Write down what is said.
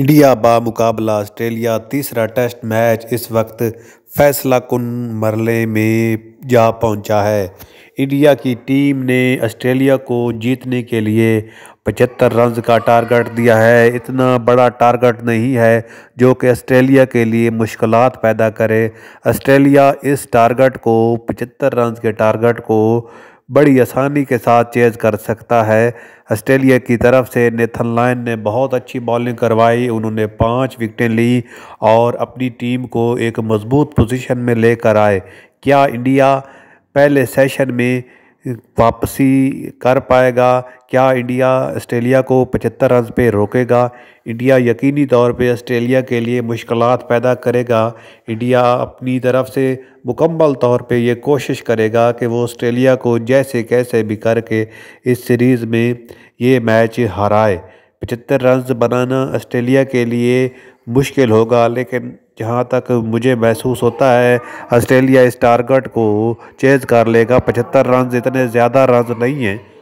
India मुकाबला Australia तीसरा test match इस वक्त फैसला कुन मरले में जा पहुंचा है इंडिया की टीम ने ऑस्ट्रेलिया को जीतने के लिए पचहत्तर रन का टारगेट दिया है इतना बड़ा टारगेट नहीं है जो कि ऑस्ट्रेलिया के लिए मुश्किल पैदा करे ऑस्ट्रेलिया इस टारगेट को पचहत्तर रन के टारगेट को बड़ी आसानी के साथ चेज कर सकता है ऑस्ट्रेलिया की तरफ से नेथन लाइन ने बहुत अच्छी बॉलिंग करवाई उन्होंने पांच विकटें ली और अपनी टीम को एक मजबूत पोजीशन में लेकर आए क्या इंडिया पहले सेशन में वापसी कर पाएगा क्या इंडिया ऑस्ट्रेलिया को पचहत्तर रन पे रोकेगा इंडिया यकीनी तौर पे ऑस्ट्रेलिया के लिए मुश्किल पैदा करेगा इंडिया अपनी तरफ से मुकम्मल तौर पे ये कोशिश करेगा कि वो ऑस्ट्रेलिया को जैसे कैसे भी करके इस सीरीज़ में ये मैच हराए पचहत्तर रन बनाना ऑस्ट्रेलिया के लिए मुश्किल होगा लेकिन जहाँ तक मुझे महसूस होता है ऑस्ट्रेलिया इस टारगेट को चेज़ कर लेगा पचहत्तर रन इतने ज़्यादा रन नहीं हैं